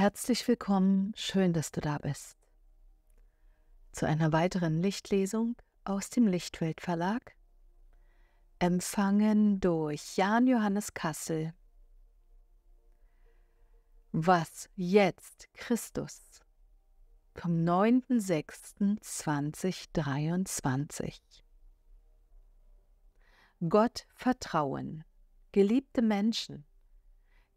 Herzlich willkommen, schön, dass du da bist. Zu einer weiteren Lichtlesung aus dem Lichtwelt Verlag, empfangen durch Jan Johannes Kassel. Was jetzt, Christus? Vom 9.06.2023. Gott vertrauen, geliebte Menschen.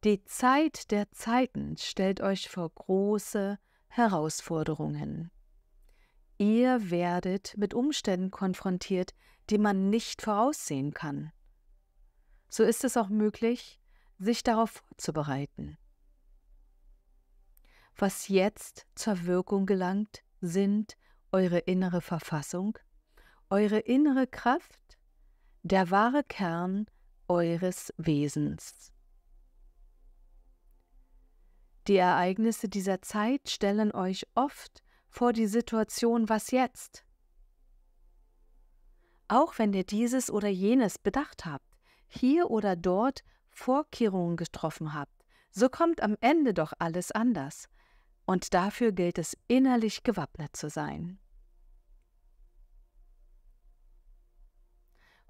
Die Zeit der Zeiten stellt euch vor große Herausforderungen. Ihr werdet mit Umständen konfrontiert, die man nicht voraussehen kann. So ist es auch möglich, sich darauf vorzubereiten. Was jetzt zur Wirkung gelangt, sind eure innere Verfassung, eure innere Kraft, der wahre Kern eures Wesens. Die Ereignisse dieser Zeit stellen euch oft vor die Situation was jetzt. Auch wenn ihr dieses oder jenes bedacht habt, hier oder dort Vorkehrungen getroffen habt, so kommt am Ende doch alles anders. Und dafür gilt es innerlich gewappnet zu sein.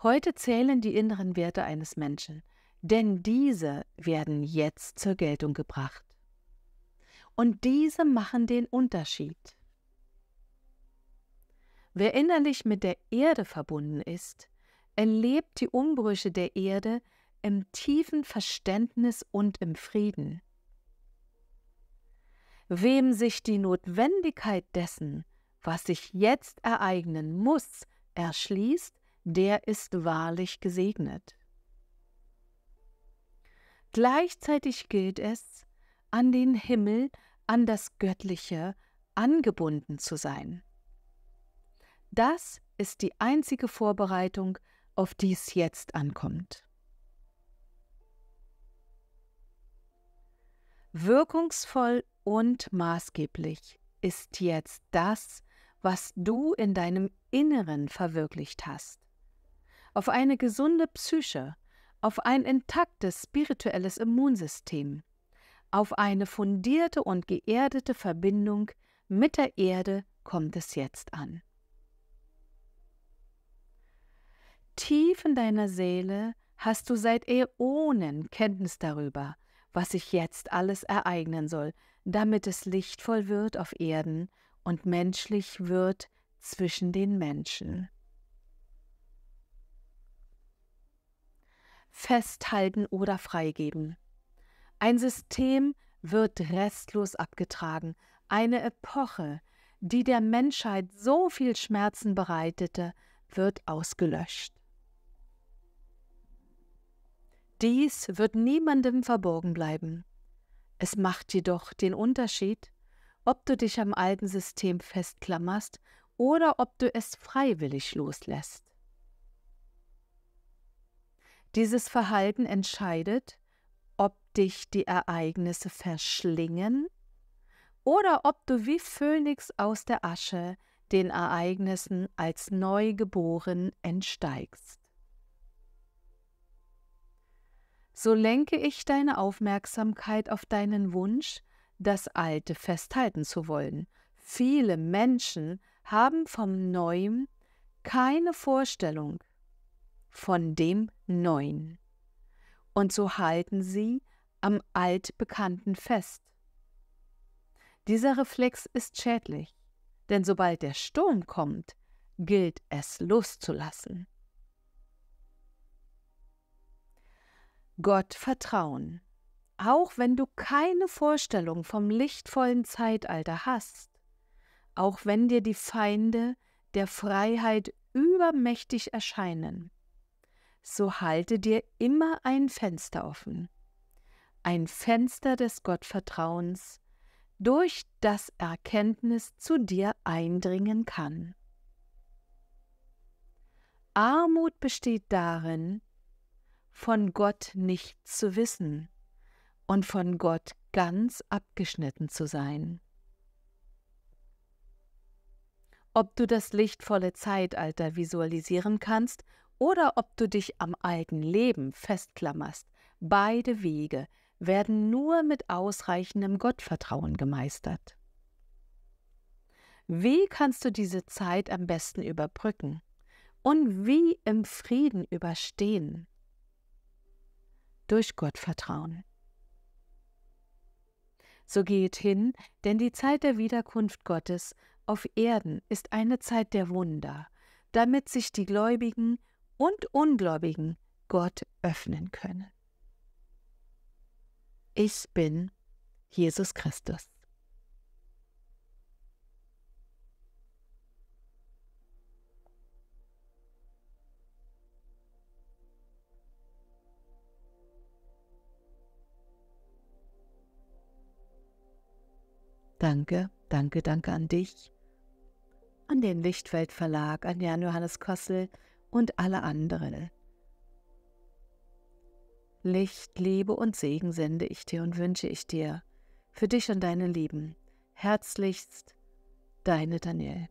Heute zählen die inneren Werte eines Menschen, denn diese werden jetzt zur Geltung gebracht und diese machen den Unterschied. Wer innerlich mit der Erde verbunden ist, erlebt die Umbrüche der Erde im tiefen Verständnis und im Frieden. Wem sich die Notwendigkeit dessen, was sich jetzt ereignen muss, erschließt, der ist wahrlich gesegnet. Gleichzeitig gilt es, an den Himmel, an das Göttliche angebunden zu sein. Das ist die einzige Vorbereitung, auf die es jetzt ankommt. Wirkungsvoll und maßgeblich ist jetzt das, was du in deinem Inneren verwirklicht hast. Auf eine gesunde Psyche, auf ein intaktes spirituelles Immunsystem, auf eine fundierte und geerdete Verbindung mit der Erde kommt es jetzt an. Tief in deiner Seele hast du seit Äonen Kenntnis darüber, was sich jetzt alles ereignen soll, damit es lichtvoll wird auf Erden und menschlich wird zwischen den Menschen. Festhalten oder freigeben. Ein System wird restlos abgetragen, eine Epoche, die der Menschheit so viel Schmerzen bereitete, wird ausgelöscht. Dies wird niemandem verborgen bleiben. Es macht jedoch den Unterschied, ob du dich am alten System festklammerst oder ob du es freiwillig loslässt. Dieses Verhalten entscheidet, dich die Ereignisse verschlingen oder ob du wie Phönix aus der Asche den Ereignissen als neugeboren entsteigst. So lenke ich deine Aufmerksamkeit auf deinen Wunsch, das Alte festhalten zu wollen. Viele Menschen haben vom Neuen keine Vorstellung von dem Neuen. Und so halten sie am Altbekannten fest. Dieser Reflex ist schädlich, denn sobald der Sturm kommt, gilt es loszulassen. Gott vertrauen. Auch wenn du keine Vorstellung vom lichtvollen Zeitalter hast, auch wenn dir die Feinde der Freiheit übermächtig erscheinen, so halte dir immer ein Fenster offen ein Fenster des Gottvertrauens, durch das Erkenntnis zu dir eindringen kann. Armut besteht darin, von Gott nichts zu wissen und von Gott ganz abgeschnitten zu sein. Ob du das lichtvolle Zeitalter visualisieren kannst oder ob du dich am alten Leben festklammerst, beide Wege werden nur mit ausreichendem Gottvertrauen gemeistert. Wie kannst du diese Zeit am besten überbrücken und wie im Frieden überstehen? Durch Gottvertrauen. So geht hin, denn die Zeit der Wiederkunft Gottes auf Erden ist eine Zeit der Wunder, damit sich die Gläubigen und Ungläubigen Gott öffnen können ich bin Jesus Christus. Danke, danke, danke an dich, an den Lichtfeld Verlag, an Jan Johannes Kossel und alle anderen. Licht, Liebe und Segen sende ich dir und wünsche ich dir für dich und deine Lieben. Herzlichst, deine Danielle.